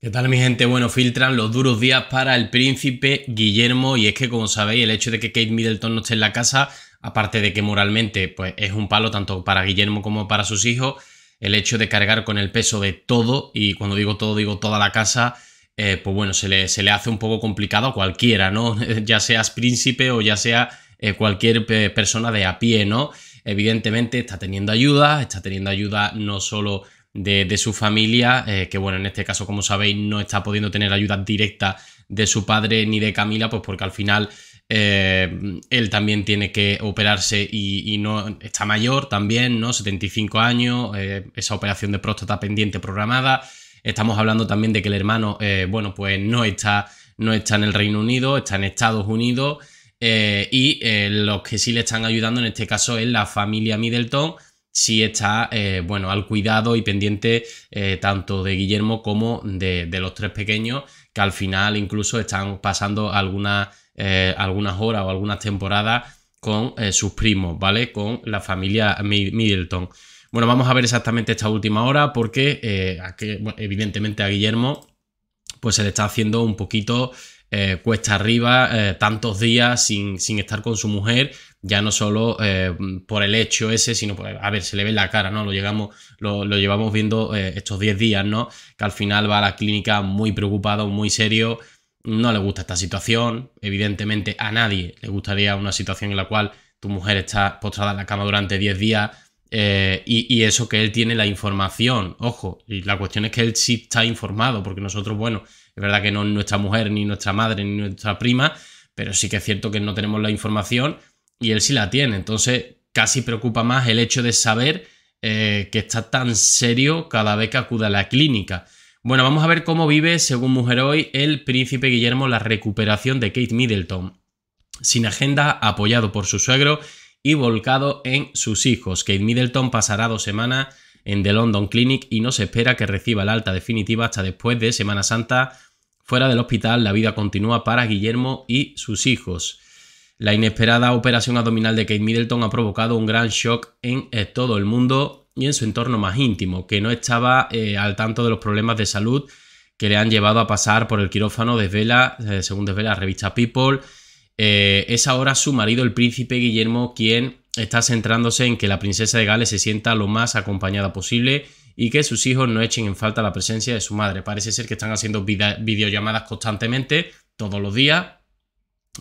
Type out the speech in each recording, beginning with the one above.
¿Qué tal mi gente? Bueno, filtran los duros días para el príncipe Guillermo y es que como sabéis el hecho de que Kate Middleton no esté en la casa, aparte de que moralmente pues es un palo tanto para Guillermo como para sus hijos, el hecho de cargar con el peso de todo y cuando digo todo digo toda la casa, eh, pues bueno, se le, hace un poco complicado a cualquiera, ¿no? ya seas príncipe o ya sea eh, cualquier persona de a pie, ¿no? Evidentemente está teniendo ayuda, está teniendo ayuda no solo de, su familia, eh, que bueno, en este caso, como sabéis, no está pudiendo tener ayuda directa de su padre ni de Camila, pues porque al final eh, él también tiene que operarse y, no está mayor también, ¿no? 75 años, eh, esa operación de próstata pendiente programada. Estamos hablando también de que el hermano, bueno, pues no está, no está en el Reino Unido, está en Estados Unidos. y los que sí le están ayudando en este caso es la familia Middleton, si está, eh, bueno, al cuidado y pendiente eh, tanto de Guillermo como de, los tres pequeños, que al final incluso están pasando algunas, eh, algunas horas o algunas temporadas con sus primos, ¿vale? Con la familia Middleton. Bueno, vamos a ver exactamente esta última hora porque, evidentemente, a Guillermo pues se le está haciendo un poquito eh, cuesta arriba eh, tantos días sin, estar con su mujer, ya no solo eh, por el hecho ese, sino por, a ver, se le ve la cara, ¿no? Lo, lo, lo llevamos viendo estos 10 días, ¿no? Que al final va a la clínica muy preocupado, muy serio, no le gusta esta situación, evidentemente a nadie le gustaría una situación en la cual tu mujer está postrada en la cama durante 10 días eh, y, eso que él tiene la información, ojo, y la cuestión es que él sí está informado, porque nosotros, bueno, es verdad que no es nuestra mujer, ni nuestra madre, ni nuestra prima, pero sí que es cierto que no tenemos la información y él sí la tiene. Entonces, casi preocupa más el hecho de saber eh, que está tan serio cada vez que acude a la clínica. Bueno, vamos a ver cómo vive, según Mujer Hoy, el príncipe Guillermo la recuperación de Kate Middleton. Sin agenda, apoyado por su suegro y volcado en sus hijos. Kate Middleton pasará dos semanas en The London Clinic y no se espera que reciba la alta definitiva hasta después de Semana Santa. Fuera del hospital, la vida continúa para Guillermo y sus hijos. La inesperada operación abdominal de Kate Middleton ha provocado un gran shock en eh, todo el mundo y en su entorno más íntimo, que no estaba eh, al tanto de los problemas de salud que le han llevado a pasar por el quirófano, desvela, eh, según desvela la revista People. Eh, es ahora su marido, el príncipe Guillermo, quien está centrándose en que la princesa de Gales se sienta lo más acompañada posible y que sus hijos no echen en falta la presencia de su madre. Parece ser que están haciendo videollamadas constantemente, todos los días,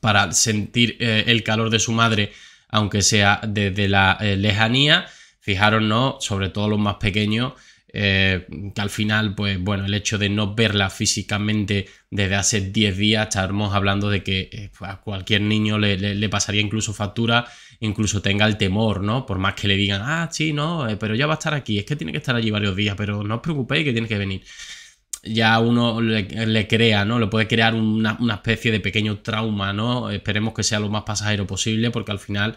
para sentir eh, el calor de su madre, aunque sea desde la eh, lejanía. Fijaros, ¿no? sobre todo los más pequeños, eh, que al final, pues bueno, el hecho de no verla físicamente desde hace 10 días, estaremos hablando de que eh, pues, a cualquier niño le, pasaría incluso factura, incluso tenga el temor, ¿no? Por más que le digan, ah, sí, no, eh, pero ya va a estar aquí, es que tiene que estar allí varios días, pero no os preocupéis que tiene que venir. Ya uno le, crea, ¿no? Le puede crear una, especie de pequeño trauma, ¿no? Esperemos que sea lo más pasajero posible, porque al final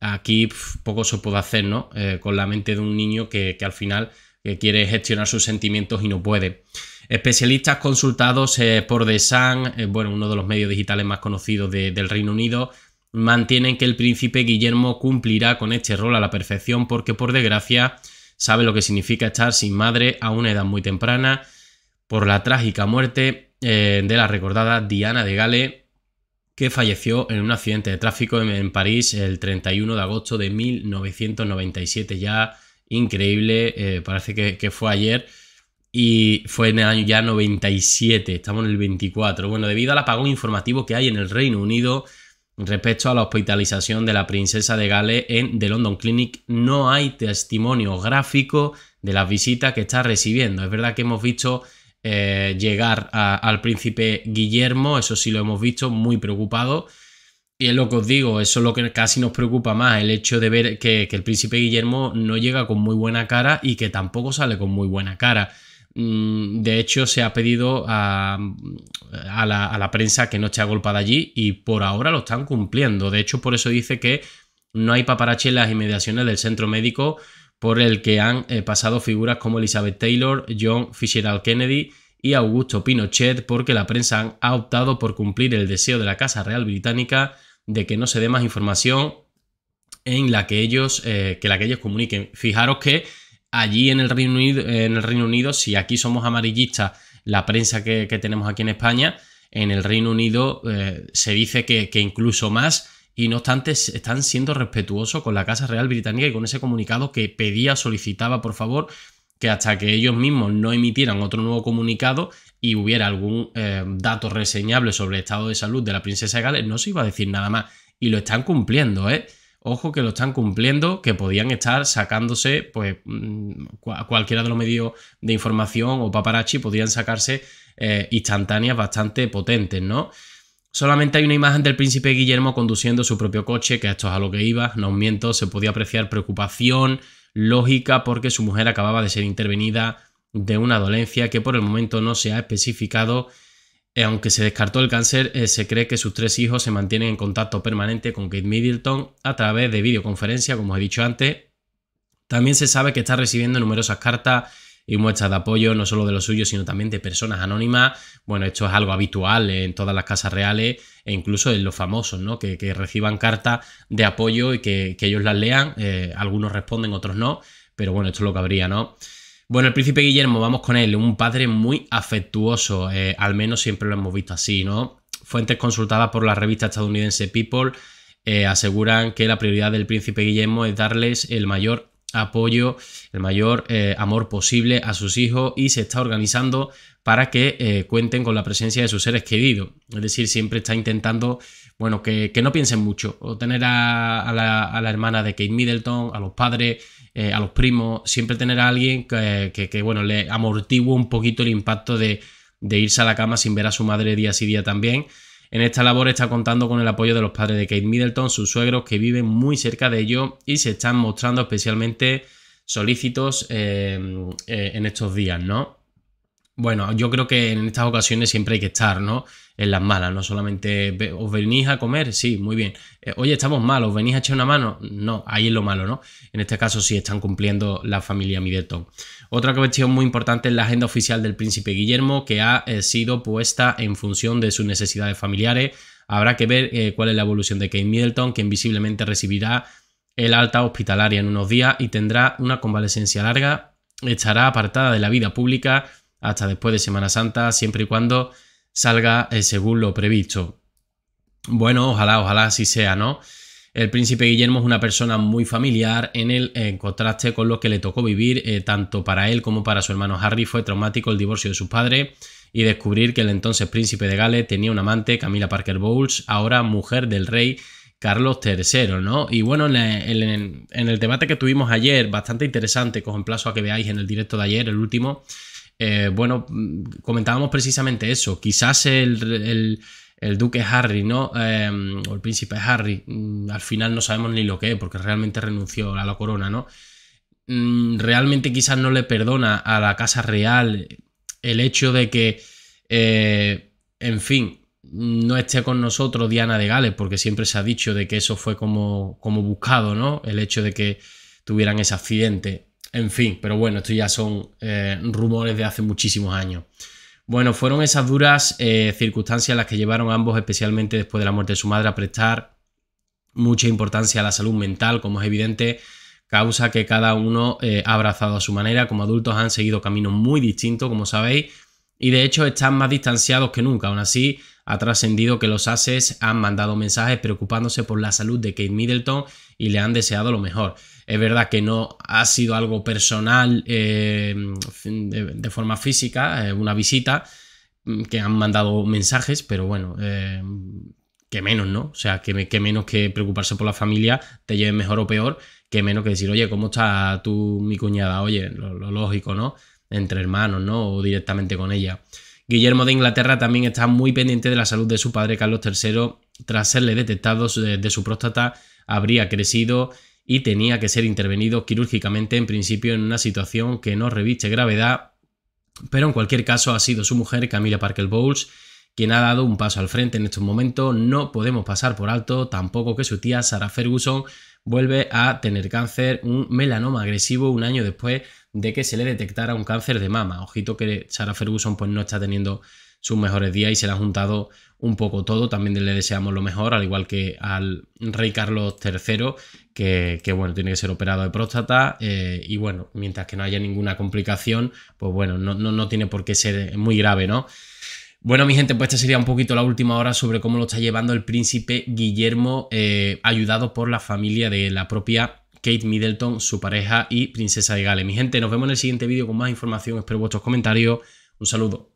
aquí poco se puede hacer, ¿no? con la mente de un niño que, que, al final que quiere gestionar sus sentimientos y no puede. Especialistas consultados eh, por The Sun, eh, bueno, uno de los medios digitales más conocidos del Reino Unido, mantienen que el príncipe Guillermo cumplirá con este rol a la perfección porque por desgracia sabe lo que significa estar sin madre a una edad muy temprana por la trágica muerte eh, de la recordada Diana de Gales, que falleció en un accidente de tráfico en, en París el 31 de agosto de 1997 ya increíble, eh, parece que, fue ayer y fue en el año ya 97, estamos en el 24. Bueno, debido al apagón informativo que hay en el Reino Unido respecto a la hospitalización de la princesa de Gales en The London Clinic, no hay testimonio gráfico de las visitas que está recibiendo. Es verdad que hemos visto eh, llegar al príncipe Guillermo, eso sí lo hemos visto, muy preocupado y es lo que os digo, eso es lo que casi nos preocupa más, el hecho de ver que, el príncipe Guillermo no llega con muy buena cara y que tampoco sale con muy buena cara. Mm, de hecho, se ha pedido a, la, prensa que no esté agolpada allí y por ahora lo están cumpliendo. De hecho, por eso dice que no hay paparache en las inmediaciones del centro médico por el que han eh, pasado figuras como Elizabeth Taylor, John Fitzgerald Kennedy y Augusto Pinochet porque la prensa ha optado por cumplir el deseo de la Casa Real Británica de que no se dé más información en la que ellos, eh, que la que ellos comuniquen. Fijaros que allí en el Reino Unido, en el Reino Unido si aquí somos amarillistas, la prensa que, tenemos aquí en España, en el Reino Unido eh, se dice que, que, incluso más, y no obstante están siendo respetuosos con la Casa Real Británica y con ese comunicado que pedía, solicitaba, por favor, que hasta que ellos mismos no emitieran otro nuevo comunicado y hubiera algún eh, dato reseñable sobre el estado de salud de la princesa de Gales, no se iba a decir nada más. Y lo están cumpliendo, ¿eh? Ojo que lo están cumpliendo, que podían estar sacándose, pues mm, cualquiera de los medios de información o paparazzi podían sacarse eh, instantáneas bastante potentes, ¿no? Solamente hay una imagen del príncipe Guillermo conduciendo su propio coche, que esto es a lo que iba, no os miento, se podía apreciar preocupación, lógica porque su mujer acababa de ser intervenida de una dolencia que por el momento no se ha especificado. Eh, aunque se descartó el cáncer, eh, se cree que sus tres hijos se mantienen en contacto permanente con Kate Middleton a través de videoconferencia, como he dicho antes. También se sabe que está recibiendo numerosas cartas y muestras de apoyo, no solo de los suyos, sino también de personas anónimas. Bueno, esto es algo habitual en todas las casas reales e incluso en los famosos, ¿no? Que, reciban cartas de apoyo y que, ellos las lean. Eh, algunos responden, otros no. Pero bueno, esto es lo que habría, ¿no? Bueno, el príncipe Guillermo, vamos con él, un padre muy afectuoso, eh, al menos siempre lo hemos visto así, ¿no? Fuentes consultadas por la revista estadounidense People eh, aseguran que la prioridad del príncipe Guillermo es darles el mayor apoyo, el mayor eh, amor posible a sus hijos y se está organizando para que eh, cuenten con la presencia de sus seres queridos. Es decir, siempre está intentando, bueno, que, no piensen mucho, o tener a, la, hermana de Kate Middleton, a los padres, eh, a los primos, siempre tener a alguien que, que, bueno, le amortigua un poquito el impacto de, de irse a la cama sin ver a su madre día sí día también. En esta labor está contando con el apoyo de los padres de Kate Middleton, sus suegros que viven muy cerca de ellos y se están mostrando especialmente solícitos eh, eh, en estos días, ¿no? Bueno, yo creo que en estas ocasiones siempre hay que estar, ¿no? En las malas, no solamente os venís a comer, sí, muy bien. Eh, oye, estamos malos, venís a echar una mano, no, ahí es lo malo, ¿no? En este caso sí están cumpliendo la familia Middleton. Otra cuestión muy importante es la agenda oficial del príncipe Guillermo, que ha eh, sido puesta en función de sus necesidades familiares. Habrá que ver eh, cuál es la evolución de Kate Middleton, que invisiblemente recibirá el alta hospitalaria en unos días y tendrá una convalecencia larga, estará apartada de la vida pública hasta después de Semana Santa, siempre y cuando salga eh, según lo previsto. Bueno, ojalá, ojalá así sea, ¿no? El príncipe Guillermo es una persona muy familiar en el eh, contraste con lo que le tocó vivir, eh, tanto para él como para su hermano Harry fue traumático el divorcio de sus padres y descubrir que el entonces príncipe de Gales tenía un amante, Camila Parker Bowles, ahora mujer del rey Carlos III, ¿no? Y bueno, en, el, debate que tuvimos ayer, bastante interesante, cojo en plazo... a que veáis en el directo de ayer, el último, eh, bueno, comentábamos precisamente eso. Quizás el, duque Harry, ¿no? Em, o el príncipe Harry, mm, al final no sabemos ni lo que es, porque realmente renunció a la corona, ¿no? Mm, realmente quizás no le perdona a la Casa Real el hecho de que, eh, en fin, no esté con nosotros Diana de Gales, porque siempre se ha dicho de que eso fue como, como buscado, ¿no? El hecho de que tuvieran ese accidente. En fin, pero bueno, esto ya son eh, rumores de hace muchísimos años. Bueno, fueron esas duras eh, circunstancias las que llevaron a ambos, especialmente después de la muerte de su madre, a prestar mucha importancia a la salud mental, como es evidente, causa que cada uno eh, ha abrazado a su manera. Como adultos han seguido caminos muy distintos, como sabéis, y de hecho están más distanciados que nunca. Aún así, ha trascendido que los ases han mandado mensajes preocupándose por la salud de Kate Middleton y le han deseado lo mejor. Es verdad que no ha sido algo personal eh, de, forma física, eh, una visita, mm, que han mandado mensajes, pero bueno, eh, que menos, ¿no? O sea, que, menos que preocuparse por la familia, te lleven mejor o peor, que menos que decir, oye, ¿cómo está tú, mi cuñada? Oye, lo, lógico, ¿no? Entre hermanos, ¿no? O directamente con ella. Guillermo de Inglaterra también está muy pendiente de la salud de su padre Carlos III tras serle detectado de su próstata habría crecido y tenía que ser intervenido quirúrgicamente en principio en una situación que no reviste gravedad, pero en cualquier caso ha sido su mujer Camila Parker Bowles quien ha dado un paso al frente en estos momentos. No podemos pasar por alto tampoco que su tía Sarah Ferguson vuelve a tener cáncer, un melanoma agresivo un año después de que se le detectara un cáncer de mama. Ojito que Sarah Ferguson pues no está teniendo sus mejores días y se le ha juntado un poco todo. También le deseamos lo mejor, al igual que al rey Carlos III, que, bueno, tiene que ser operado de próstata. Eh, y bueno, mientras que no haya ninguna complicación, pues bueno, no, no, tiene por qué ser muy grave, ¿no? Bueno, mi gente, pues esta sería un poquito la última hora sobre cómo lo está llevando el príncipe Guillermo, eh, ayudado por la familia de la propia Kate Middleton, su pareja y princesa de Gales. Mi gente, nos vemos en el siguiente vídeo con más información. Espero vuestros comentarios. Un saludo.